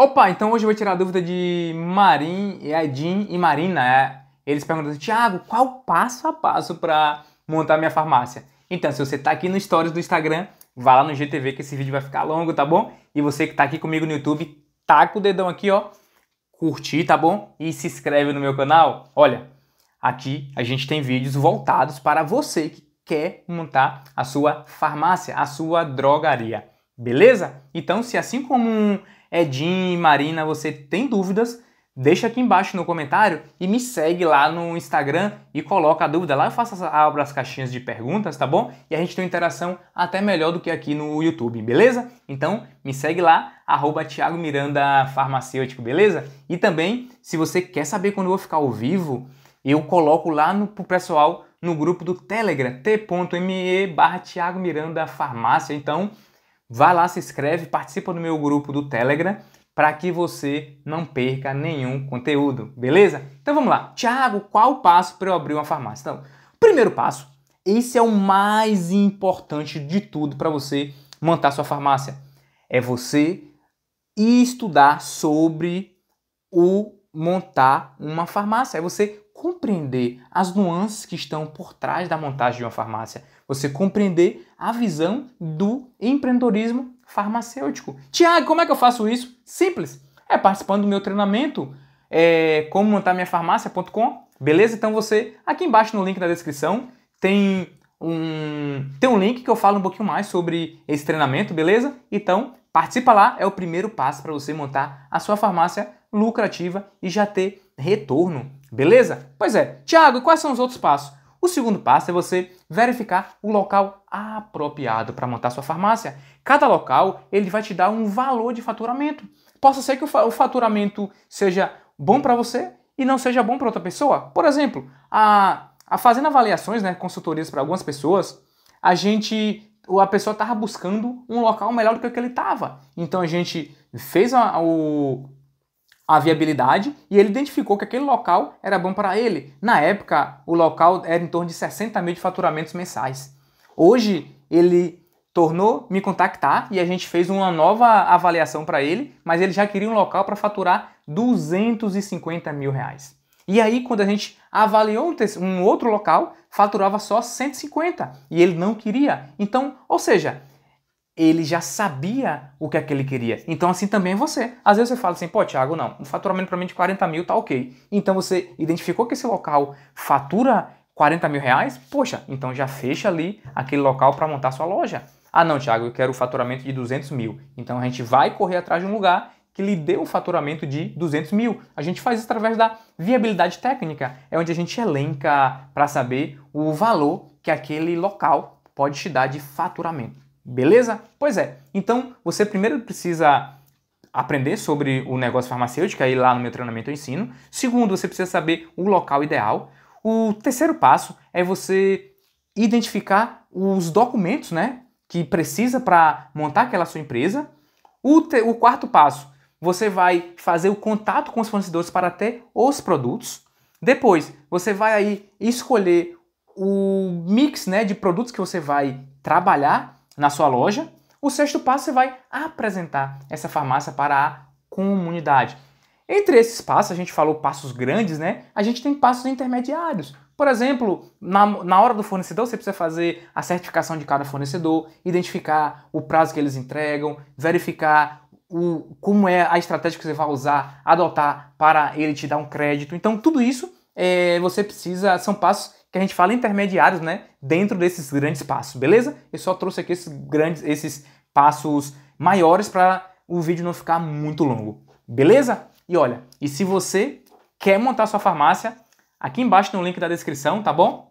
Opa, então hoje eu vou tirar a dúvida de Marim, Edin é e Marina. Né? Eles perguntam, assim, Thiago, qual o passo a passo para montar minha farmácia? Então, se você está aqui no Stories do Instagram, vá lá no GTV que esse vídeo vai ficar longo, tá bom? E você que está aqui comigo no YouTube, taca o dedão aqui, ó, curtir, tá bom? E se inscreve no meu canal. Olha, aqui a gente tem vídeos voltados para você que quer montar a sua farmácia, a sua drogaria. Beleza? Então, se assim como um Edinho e Marina você tem dúvidas, deixa aqui embaixo no comentário e me segue lá no Instagram e coloca a dúvida lá. Eu faço, abro as caixinhas de perguntas, tá bom? E a gente tem uma interação até melhor do que aqui no YouTube, beleza? Então, me segue lá, arroba Thiago Miranda Farmacêutico, beleza? E também, se você quer saber quando eu vou ficar ao vivo, eu coloco lá no, pro pessoal no grupo do Telegram, t.me barra Thiago Miranda Farmácia. Então, Vai lá, se inscreve, participa do meu grupo do Telegram para que você não perca nenhum conteúdo, beleza? Então vamos lá. Tiago, qual o passo para eu abrir uma farmácia? Então, primeiro passo, esse é o mais importante de tudo para você montar sua farmácia. É você estudar sobre o montar uma farmácia. É você compreender as nuances que estão por trás da montagem de uma farmácia, você compreender a visão do empreendedorismo farmacêutico. Tiago, como é que eu faço isso? Simples. É participando do meu treinamento, é, como montar minha farmácia.com. Beleza? Então você, aqui embaixo no link da descrição, tem um, tem um link que eu falo um pouquinho mais sobre esse treinamento, beleza? Então, participa lá, é o primeiro passo para você montar a sua farmácia lucrativa e já ter retorno, beleza? Pois é. Tiago, e quais são os outros passos? O segundo passo é você verificar o local apropriado para montar sua farmácia. Cada local ele vai te dar um valor de faturamento. Possa ser que o faturamento seja bom para você e não seja bom para outra pessoa. Por exemplo, a, a fazendo avaliações, né, consultorias para algumas pessoas, a gente a pessoa estava buscando um local melhor do que o que ele estava. Então a gente fez a, o, a viabilidade e ele identificou que aquele local era bom para ele. Na época, o local era em torno de 60 mil de faturamentos mensais. Hoje, ele tornou me contactar e a gente fez uma nova avaliação para ele, mas ele já queria um local para faturar 250 mil reais. E aí, quando a gente avaliou um outro local, faturava só 150 e ele não queria. Então, ou seja, ele já sabia o que é que ele queria. Então, assim também é você. Às vezes você fala assim, pô, Thiago, não, um faturamento para mim de 40 mil tá ok. Então você identificou que esse local fatura 40 mil reais, poxa, então já fecha ali aquele local para montar sua loja. Ah, não, Thiago, eu quero o faturamento de 200 mil. Então a gente vai correr atrás de um lugar que lhe dê um faturamento de 200 mil. A gente faz isso através da viabilidade técnica, é onde a gente elenca para saber o valor que aquele local pode te dar de faturamento. Beleza? Pois é. Então, você primeiro precisa aprender sobre o negócio farmacêutico, aí lá no meu treinamento eu ensino. Segundo, você precisa saber o local ideal. O terceiro passo é você identificar os documentos, né, que precisa para montar aquela sua empresa. O, te, o quarto passo, você vai fazer o contato com os fornecedores para ter os produtos. Depois, você vai aí escolher o mix, né, de produtos que você vai trabalhar na sua loja. O sexto passo, é você vai apresentar essa farmácia para a comunidade. Entre esses passos, a gente falou passos grandes, né? A gente tem passos intermediários. Por exemplo, na, na hora do fornecedor, você precisa fazer a certificação de cada fornecedor, identificar o prazo que eles entregam, verificar o, como é a estratégia que você vai usar, adotar para ele te dar um crédito. Então, tudo isso é, você precisa, são passos que a gente fala intermediários, né, dentro desses grandes passos, beleza? Eu só trouxe aqui esses grandes, esses passos maiores para o vídeo não ficar muito longo, beleza? E olha, e se você quer montar sua farmácia, aqui embaixo no link da descrição, tá bom?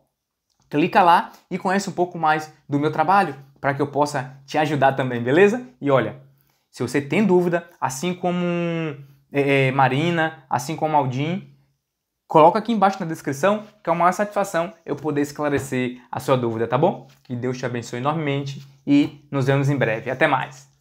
Clica lá e conhece um pouco mais do meu trabalho para que eu possa te ajudar também, beleza? E olha, se você tem dúvida, assim como é, Marina, assim como Aldin, Coloca aqui embaixo na descrição, que é uma satisfação eu poder esclarecer a sua dúvida, tá bom? Que Deus te abençoe enormemente e nos vemos em breve. Até mais!